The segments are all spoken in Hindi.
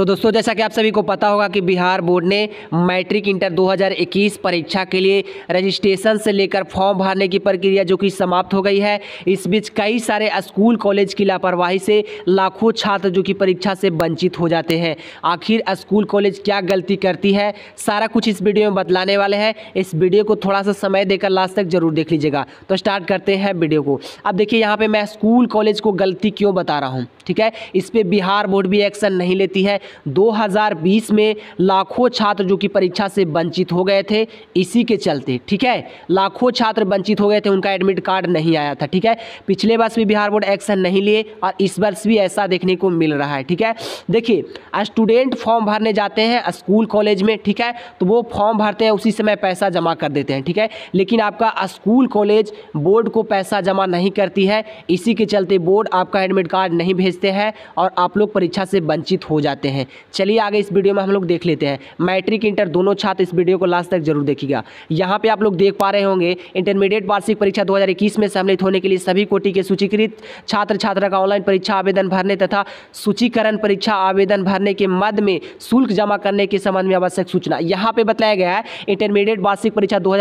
तो दोस्तों जैसा कि आप सभी को पता होगा कि बिहार बोर्ड ने मैट्रिक इंटर 2021 परीक्षा के लिए रजिस्ट्रेशन से लेकर फॉर्म भरने की प्रक्रिया जो कि समाप्त हो गई है इस बीच कई सारे स्कूल कॉलेज की लापरवाही से लाखों छात्र जो कि परीक्षा से वंचित हो जाते हैं आखिर स्कूल कॉलेज क्या गलती करती है सारा कुछ इस वीडियो में बतलाने वाले हैं इस वीडियो को थोड़ा सा समय देकर लास्ट तक जरूर देख लीजिएगा तो स्टार्ट करते हैं वीडियो को अब देखिए यहाँ पर मैं स्कूल कॉलेज को गलती क्यों बता रहा हूँ ठीक है इस पर बिहार बोर्ड भी एक्शन नहीं लेती है 2020 में लाखों छात्र जो कि परीक्षा से वंचित हो गए थे इसी के चलते ठीक है लाखों छात्र वंचित हो गए थे उनका एडमिट कार्ड नहीं आया था ठीक है पिछले वर्ष भी बिहार बोर्ड एक्शन नहीं लिए और इस वर्ष भी ऐसा देखने को मिल रहा है ठीक है देखिए स्टूडेंट फॉर्म भरने जाते हैं स्कूल कॉलेज में ठीक है तो वो फॉर्म भरते हैं उसी समय पैसा जमा कर देते हैं ठीक है लेकिन आपका स्कूल कॉलेज बोर्ड को पैसा जमा नहीं करती है इसी के चलते बोर्ड आपका एडमिट कार्ड नहीं भेजते हैं और आप लोग परीक्षा से वंचित हो जाते हैं हैं चलिए आगे इस वीडियो में हम लोग देख लेते हैं मैट्रिक इंटर दोनों छात्र इस वीडियो को लास्ट तक जरूर देखिएगा यहाँ पे आप लोग देख पा रहे होंगे इंटरमीडिएट वार्षिक परीक्षा 2021 में सम्मिलित होने के लिए सभी कोटि के सूचीकृत छात्र छात्रा का ऑनलाइन परीक्षा आवेदन भरने तथा सूचीकरण परीक्षा आवेदन भरने के मद में शुल्क जमा करने के संबंध में आवश्यक सूचना यहाँ पर बताया गया है इंटरमीडिएट वार्षिक परीक्षा दो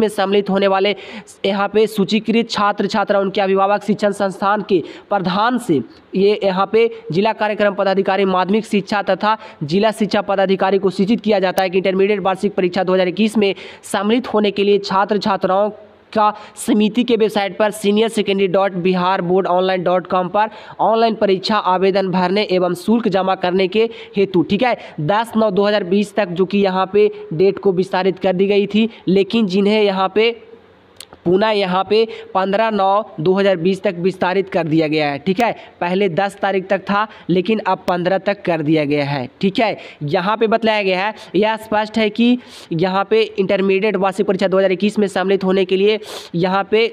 में सम्मिलित होने वाले यहाँ पे सूचीकृत छात्र छात्रा उनके अभिभावक शिक्षण संस्थान के प्रधान से ये यहाँ पे जिला कार्यक्रम पदाधिकारी माध्यमिक शिक्षा परीक्षा तथा जिला शिक्षा पदाधिकारी को सूचित किया जाता है कि इंटरमीडिएट वार्षिक परीक्षा दो में सम्मिलित होने के लिए छात्र छात्राओं का समिति के वेबसाइट पर senior secondary dot Bihar board online dot com पर ऑनलाइन परीक्षा आवेदन भरने एवं शुल्क जमा करने के हेतु ठीक है दस नौ 2020 तक जो कि यहाँ पे डेट को विस्तारित कर दी गई थी लेकिन जिन्हें यहाँ पे पुनः यहाँ पे 15 नौ 2020 तक विस्तारित कर दिया गया है ठीक है पहले 10 तारीख तक था लेकिन अब 15 तक कर दिया गया है ठीक है यहाँ पे बतलाया गया है यह स्पष्ट है कि यहाँ पे इंटरमीडिएट वार्षिक परीक्षा 2021 में सम्मिलित होने के लिए यहाँ पे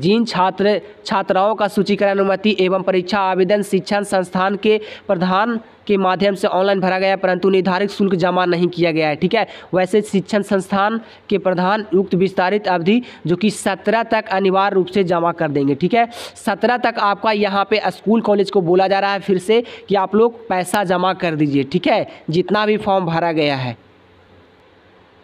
जिन छात्र छात्राओं का सूचीकरण अनुमति एवं परीक्षा आवेदन शिक्षण संस्थान के प्रधान के माध्यम से ऑनलाइन भरा गया परंतु निर्धारित शुल्क जमा नहीं किया गया है ठीक है वैसे शिक्षण संस्थान के प्रधान उक्त विस्तारित अवधि जो कि सत्रह तक अनिवार्य रूप से जमा कर देंगे ठीक है सत्रह तक आपका यहाँ पे स्कूल कॉलेज को बोला जा रहा है फिर से कि आप लोग पैसा जमा कर दीजिए ठीक है जितना भी फॉर्म भरा गया है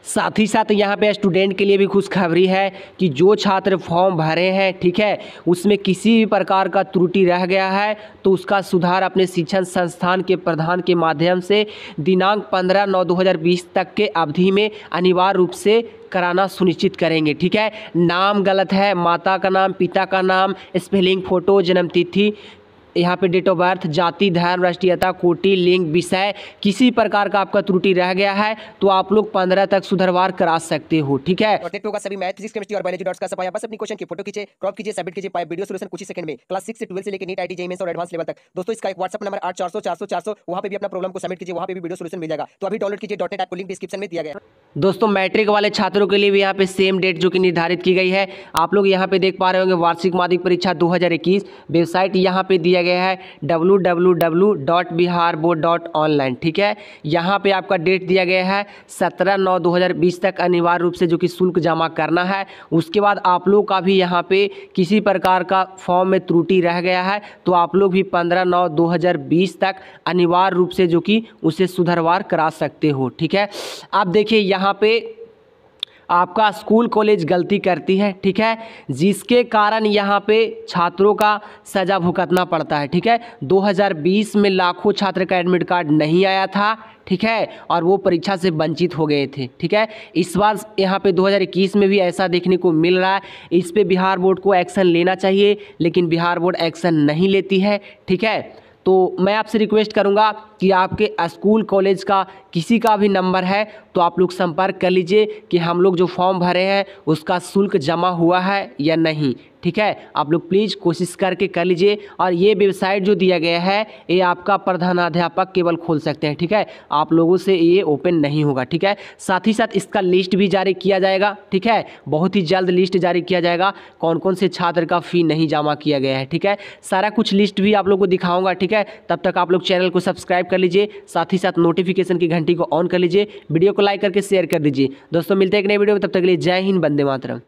साथ ही साथ यहाँ पे स्टूडेंट के लिए भी खुशखबरी है कि जो छात्र फॉर्म भरे हैं ठीक है उसमें किसी भी प्रकार का त्रुटि रह गया है तो उसका सुधार अपने शिक्षण संस्थान के प्रधान के माध्यम से दिनांक 15 नौ 2020 तक के अवधि में अनिवार्य रूप से कराना सुनिश्चित करेंगे ठीक है नाम गलत है माता का नाम पिता का नाम स्पेलिंग फ़ोटो जन्म तिथि यहाँ पे डेट ऑफ बर्थ जाति धर्म राष्ट्रीयता कोटि लिंग विषय किसी प्रकार का आपका त्रुटि रह गया है तो आप लोग पंद्रह तक सुधरवार करा सकते हो ठीक है सभी मैथ फिजिक्स केमिस्ट्री और बायोलॉजी डॉट्स का सफाया बस अपनी क्वेश्चन की फोटो क्रॉप कीजिए सबमिट कीजिए पाए वीडियो सॉल्यूशन कुछ सेकंड में क्लास से से लेकर नीट आईटी और एडवांस लेवल तक दोस्तों इसका एक नंबर चार सौ चार सौ चार सौ पे भी अपना प्रॉब्लम को सबमिट कीजिए पे भी वीडियो मिल जाएगा तो अभी डाउनलोड कीजिए लिंक डिस्क्रिप्शन में दिया गया दोस्तों मैट्रिक वाले छात्रों के लिए भी यहाँ पे सेम डेट जो कि निर्धारित की गई है आप लोग यहाँ पे देख पा रहे होंगे वार्षिक माध्यमिक परीक्षा 2021 वेबसाइट यहाँ पे दिया गया गया है www.biharboard.online ठीक है यहाँ पे आपका डेट दिया गया है सत्रह नौ 2020 तक अनिवार्य रूप से जो कि शुल्क जमा करना है उसके बाद आप लोग का भी यहाँ पे किसी प्रकार का फॉर्म में त्रुटि रह गया है तो आप लोग भी पंद्रह नौ 2020 तक अनिवार्य रूप से जो कि उसे सुधरवार करा सकते हो ठीक है आप देखिए यहाँ पे आपका स्कूल कॉलेज गलती करती है ठीक है जिसके कारण यहाँ पे छात्रों का सजा भुगतना पड़ता है ठीक है 2020 में लाखों छात्र का एडमिट कार्ड नहीं आया था ठीक है और वो परीक्षा से वंचित हो गए थे ठीक है इस बार यहाँ पे 2021 में भी ऐसा देखने को मिल रहा है इस पर बिहार बोर्ड को एक्शन लेना चाहिए लेकिन बिहार बोर्ड एक्शन नहीं लेती है ठीक है तो मैं आपसे रिक्वेस्ट करूँगा कि आपके स्कूल कॉलेज का किसी का भी नंबर है तो आप लोग संपर्क कर लीजिए कि हम लोग जो फॉर्म भरे हैं उसका शुल्क जमा हुआ है या नहीं ठीक है आप लोग प्लीज़ कोशिश करके कर लीजिए और ये वेबसाइट जो दिया गया है ये आपका प्रधानाध्यापक केवल खोल सकते हैं ठीक है आप लोगों से ये ओपन नहीं होगा ठीक है साथ ही साथ इसका लिस्ट भी जारी किया जाएगा ठीक है बहुत ही जल्द लिस्ट जारी किया जाएगा कौन कौन से छात्र का फ़ी नहीं जमा किया गया है ठीक है सारा कुछ लिस्ट भी आप लोग को दिखाऊंगा ठीक है तब तक आप लोग चैनल को सब्सक्राइब कर लीजिए साथ ही साथ नोटिफिकेशन की घंटी को ऑन कर लीजिए वीडियो को लाइक करके शेयर कर दीजिए दोस्तों मिलते हैं एक नए वीडियो में तब तक के लिए जय हिंद बंदे मातरम